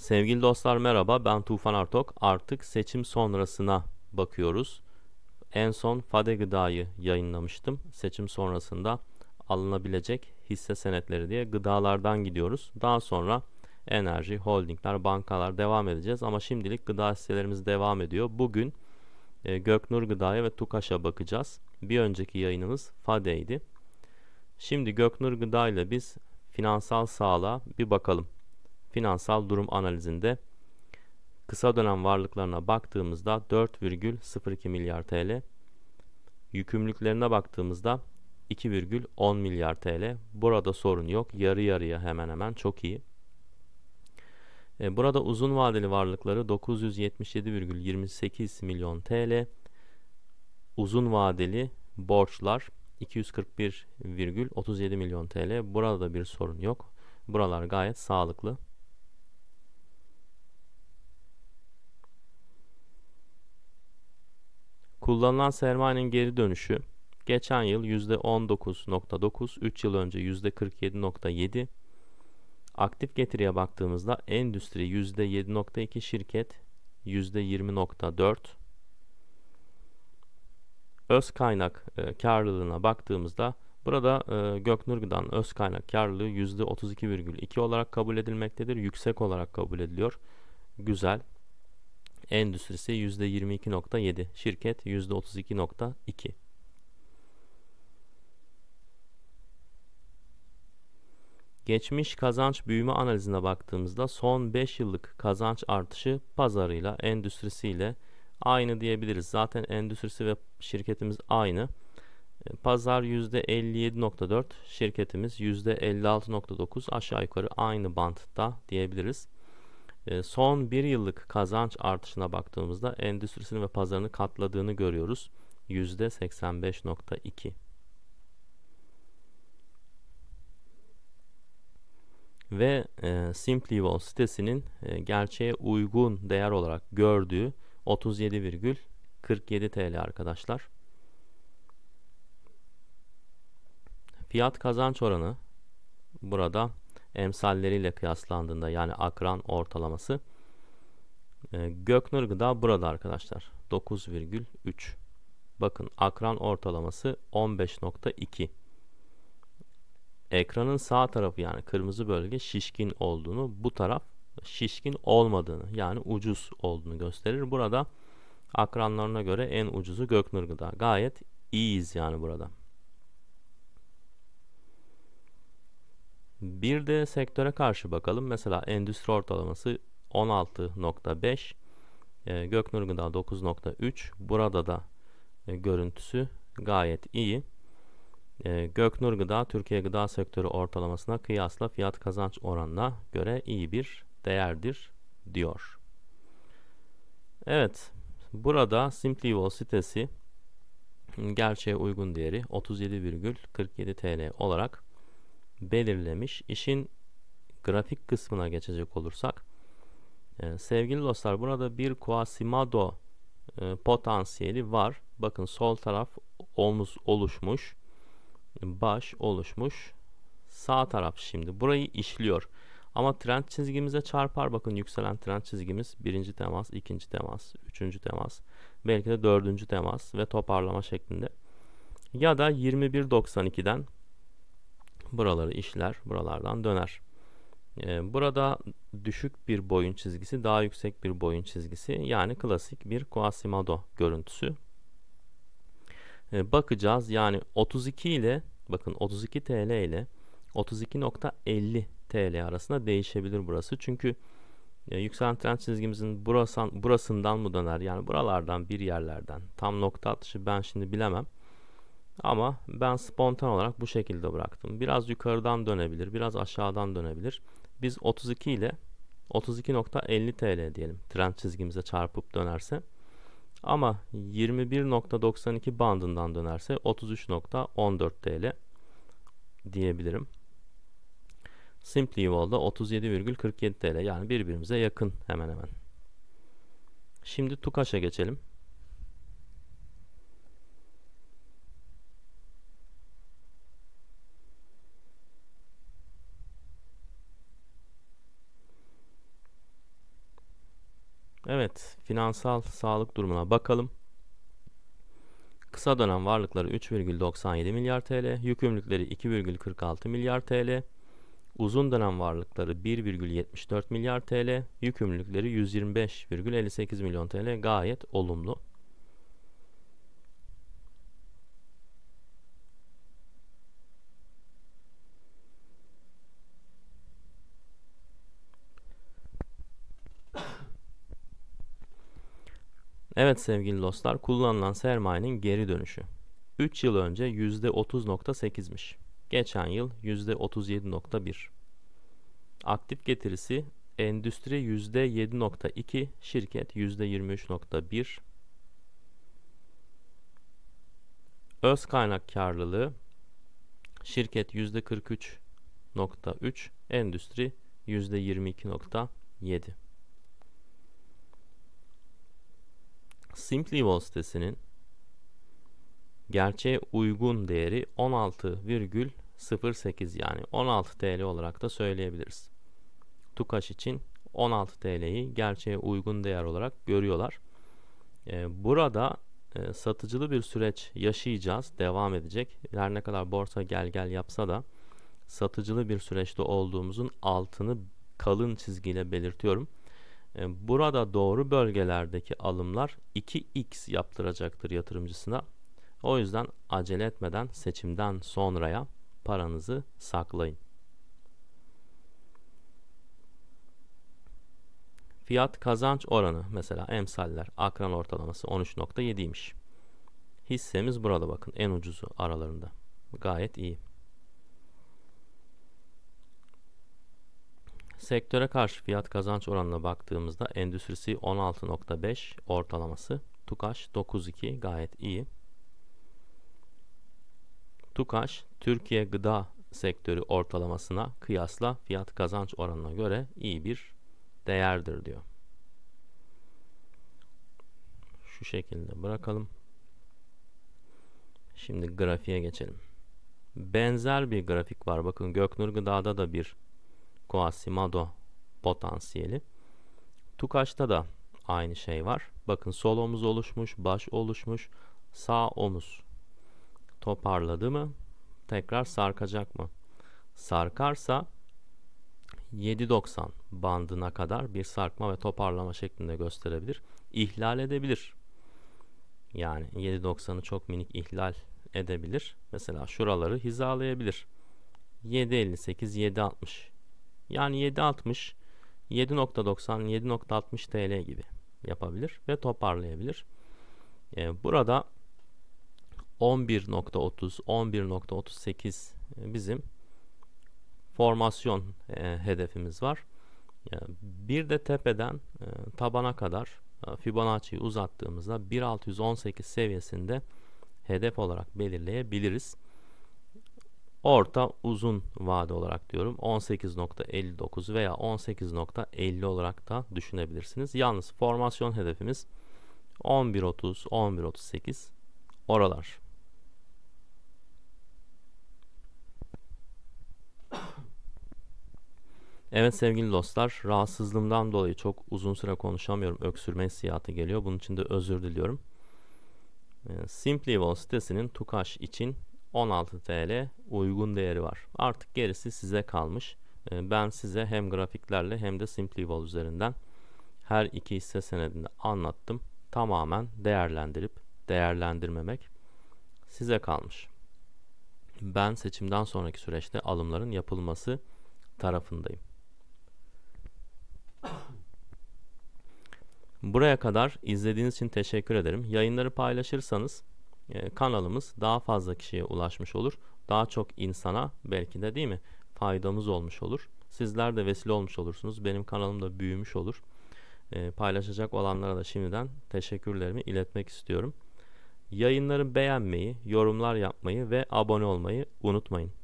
Sevgili dostlar merhaba ben Tufan Artok. Artık seçim sonrasına bakıyoruz. En son Fade Gıda'yı yayınlamıştım. Seçim sonrasında alınabilecek hisse senetleri diye gıdalardan gidiyoruz. Daha sonra enerji, holdingler, bankalar devam edeceğiz. Ama şimdilik gıda hisselerimiz devam ediyor. Bugün e, Göknur Gıda'ya ve Tukaş'a bakacağız. Bir önceki yayınımız Fade'ydi. Şimdi Göknur Gıda ile biz finansal sağlığa bir bakalım finansal durum analizinde kısa dönem varlıklarına baktığımızda 4,02 milyar TL, yükümlülüklerine baktığımızda 2,10 milyar TL. Burada sorun yok. Yarı yarıya hemen hemen çok iyi. E, burada uzun vadeli varlıkları 977,28 milyon TL. Uzun vadeli borçlar 241,37 milyon TL. Burada da bir sorun yok. Buralar gayet sağlıklı. Kullanılan sermayenin geri dönüşü geçen yıl %19.9, 3 yıl önce %47.7. Aktif getiriye baktığımızda endüstri %7.2, şirket %20.4. Öz kaynak e, karlılığına baktığımızda burada e, Göknur Gıda'nın öz kaynak karlılığı %32,2 olarak kabul edilmektedir. Yüksek olarak kabul ediliyor. Güzel. Endüstrisi %22.7, şirket %32.2. Geçmiş kazanç büyüme analizine baktığımızda son 5 yıllık kazanç artışı pazarıyla, endüstrisiyle aynı diyebiliriz. Zaten endüstrisi ve şirketimiz aynı. E, pazar %57.4, şirketimiz %56.9 aşağı yukarı aynı bantta diyebiliriz. Ee, son bir yıllık kazanç artışına baktığımızda endüstrisinin ve pazarını katladığını görüyoruz. %85.2 Ve e, Wall sitesinin e, gerçeğe uygun değer olarak gördüğü 37,47 TL arkadaşlar. Fiyat kazanç oranı burada emsalleriyle kıyaslandığında yani akran ortalaması e, Göknur Gıda burada arkadaşlar 9,3 bakın akran ortalaması 15.2 ekranın sağ tarafı yani kırmızı bölge şişkin olduğunu bu taraf şişkin olmadığını yani ucuz olduğunu gösterir. Burada akranlarına göre en ucuzu Göknur Gıda. Gayet iyiyiz yani burada. Bir de sektöre karşı bakalım. Mesela endüstri ortalaması 16.5, e, Göknur Gıda 9.3. Burada da e, görüntüsü gayet iyi. E, Göknur Gıda Türkiye gıda sektörü ortalamasına kıyasla fiyat kazanç oranına göre iyi bir değerdir diyor. Evet, burada Simply Wall sitesi gerçeğe uygun değeri 37,47 TL olarak belirlemiş. İşin grafik kısmına geçecek olursak e, sevgili dostlar burada bir Quasimodo e, potansiyeli var. Bakın sol taraf omuz oluşmuş. Baş oluşmuş. Sağ taraf şimdi burayı işliyor. Ama trend çizgimize çarpar. Bakın yükselen trend çizgimiz birinci temas, ikinci temas, üçüncü temas, belki de dördüncü temas ve toparlama şeklinde. Ya da 21.92'den buraları işler, buralardan döner. E, burada düşük bir boyun çizgisi, daha yüksek bir boyun çizgisi yani klasik bir Quasimodo görüntüsü. E, bakacağız yani 32 ile bakın 32 TL ile 32.50 TL arasında değişebilir burası. Çünkü e, yükselen trend çizgimizin burası, burasından mı döner? Yani buralardan bir yerlerden tam nokta atışı ben şimdi bilemem. Ama ben spontan olarak bu şekilde bıraktım. Biraz yukarıdan dönebilir, biraz aşağıdan dönebilir. Biz 32 ile 32.50 TL diyelim trend çizgimize çarpıp dönerse. Ama 21.92 bandından dönerse 33.14 TL diyebilirim. Simply Wall'da 37,47 TL yani birbirimize yakın hemen hemen. Şimdi Tukaş'a geçelim. Evet, finansal sağlık durumuna bakalım. Kısa dönem varlıkları 3,97 milyar TL, yükümlülükleri 2,46 milyar TL, uzun dönem varlıkları 1,74 milyar TL, yükümlülükleri 125,58 milyon TL gayet olumlu. Evet sevgili dostlar kullanılan sermayenin geri dönüşü. 3 yıl önce %30.8'miş. Geçen yıl %37.1. Aktif getirisi endüstri %7.2, şirket %23.1. Öz kaynak karlılığı şirket %43.3, endüstri %22.7. SimpliVol sitesinin gerçeğe uygun değeri 16,08 yani 16 TL olarak da söyleyebiliriz. Tukaş için 16 TL'yi gerçeğe uygun değer olarak görüyorlar. Ee, burada e, satıcılı bir süreç yaşayacağız, devam edecek. Her ne kadar borsa gel gel yapsa da satıcılı bir süreçte olduğumuzun altını kalın çizgiyle belirtiyorum. E, burada doğru bölgelerdeki alımlar 2x yaptıracaktır yatırımcısına. O yüzden acele etmeden seçimden sonraya paranızı saklayın. Fiyat kazanç oranı mesela emsaller akran ortalaması 13.7'ymiş. Hissemiz burada bakın en ucuzu aralarında. Gayet iyi. Sektöre karşı fiyat kazanç oranına baktığımızda endüstrisi 16.5 ortalaması, TUKAŞ 9.2 gayet iyi. TUKAŞ Türkiye gıda sektörü ortalamasına kıyasla fiyat kazanç oranına göre iyi bir değerdir diyor. Şu şekilde bırakalım. Şimdi grafiğe geçelim. Benzer bir grafik var. Bakın Göknur Gıda'da da bir Coasimado potansiyeli. Tukaç'ta da aynı şey var. Bakın sol omuz oluşmuş, baş oluşmuş, sağ omuz toparladı mı? Tekrar sarkacak mı? Sarkarsa 7.90 bandına kadar bir sarkma ve toparlama şeklinde gösterebilir. İhlal edebilir. Yani 7.90'ı çok minik ihlal edebilir. Mesela şuraları hizalayabilir. 7.58, 7.60 yani 7.60, 7.90, 7.60 TL gibi yapabilir ve toparlayabilir. Ee, e, burada 11.30, 11.38 bizim formasyon e, hedefimiz var. E, bir de tepeden e, tabana kadar e, Fibonacci'yi uzattığımızda 1618 seviyesinde hedef olarak belirleyebiliriz. Orta uzun vade olarak diyorum 18.59 veya 18.50 olarak da düşünebilirsiniz. Yalnız formasyon hedefimiz 11.30, 11.38 oralar. Evet sevgili dostlar rahatsızlığımdan dolayı çok uzun süre konuşamıyorum. Öksürme hissiyatı geliyor. Bunun için de özür diliyorum. Ee, Simply Wall sitesinin Tukaş için 16 TL uygun değeri var. Artık gerisi size kalmış. Ee, ben size hem grafiklerle hem de SimpliVol üzerinden her iki hisse senedini anlattım. Tamamen değerlendirip değerlendirmemek size kalmış. Ben seçimden sonraki süreçte alımların yapılması tarafındayım. Buraya kadar izlediğiniz için teşekkür ederim. Yayınları paylaşırsanız ee, kanalımız daha fazla kişiye ulaşmış olur. Daha çok insana belki de değil mi faydamız olmuş olur. Sizler de vesile olmuş olursunuz. Benim kanalım da büyümüş olur. E, paylaşacak olanlara da şimdiden teşekkürlerimi iletmek istiyorum. Yayınları beğenmeyi, yorumlar yapmayı ve abone olmayı unutmayın.